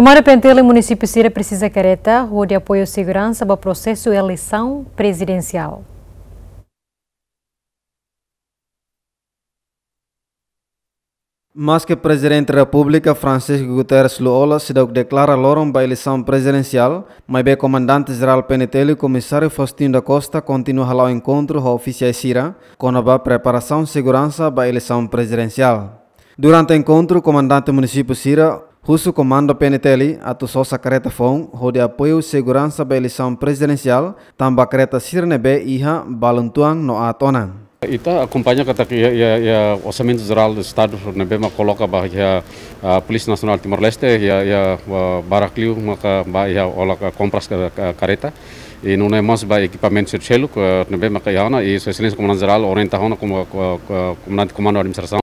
Comara Pentela e município Cira precisa careta, rua de apoio à segurança para o processo de eleição presidencial. Mas que Presidente da República Francisco Guterres Luola se declara lorom para eleição presidencial, mas bem Comandante Geral PNTL e Comissário Faustino da Costa continua ao encontro com oficiais Cira, com a preparação e segurança para eleição presidencial. Durante o encontro, o Comandante do Município Russo comando PNTL, atusosa carreta FON, onde apoio e segurança da eleição presidencial, tamba carreta Sirne B Iha Balantuan no Atonan. Ita akompanya kata ya ya ya osamin zeral stadu Estado nebe ma coloca ba nasional a Timor Leste ya ya barakliu maka ba ia ola compras careta e não é mais equipamento de chelo que não é mais caiana e se silêncio comandante geral a na como comandante comando administração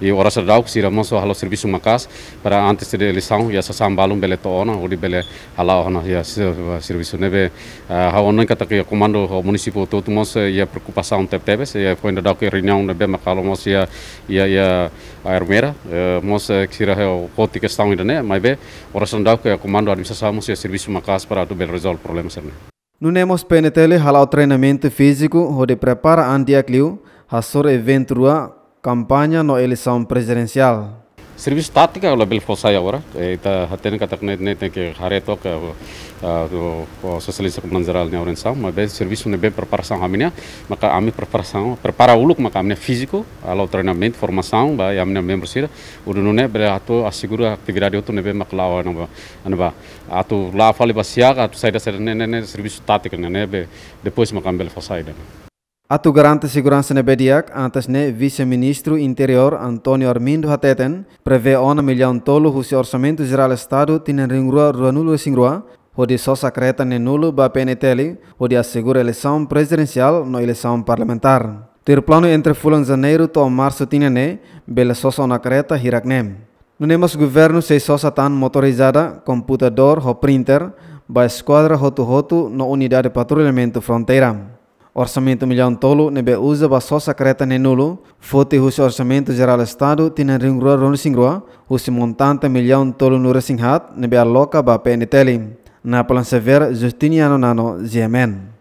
e ora se o que se iremos a halo serviço macas para antes de eleição e essa sambalum bele toona ou de bele halo ona e essa serviço neve a ona que está aqui comando o município todo mas e a preocupação teve teve se foi ainda dá o que reunião não é mais calo mas e a e a a armeira eh, que se irá o pote que ainda né mas bem ora se o que comando administração mas e serviço macas para tu bele resolver problemas né Nunemos penetele o treinamento físico hode prepara o evento da campanha no eleição presidencial. serviço tática o label fossai agora ya, eta eh, haten katak nem net que hareto toca o socialista manzaral ne oren sam mas bem serviço ne bem preparação mas maka minha preparação prepara uluk a minha físico alo treinamento formação ba amina membro sira é ne a tu assegura atividade outro ne bem maka lawa na ba na ba tu lá fale tu ato da ser ne ne serviço tática ne nem depois maka ambel fossai Atu garante segurança na Bediak, antes ne né, vice-ministro interior Antonio Armindo Hateten, prevê 1 milhão tolo o orçamento geral Estado tinen ringrua ruanulo singrua, o de só secreta ne né nulo ba PNTL, o de assegura eleição presidencial no eleição parlamentar. Ter plano entre fulan janeiro to março tinene, né, bela só só na creta hiraknem. No nemos governo se só tan motorizada, computador ou printer, ba esquadra rotu rotu no unidade patrulhamento fronteira. Orçamento orçamento milhão tolo nebe usa ba sosa creta ne nulo fote hus orçamento geral estado tina ringrua ron singrua hus montante milhão tolo nura singhat nebe aloka ba peniteli na plan severa Justiniano Nano Ziemen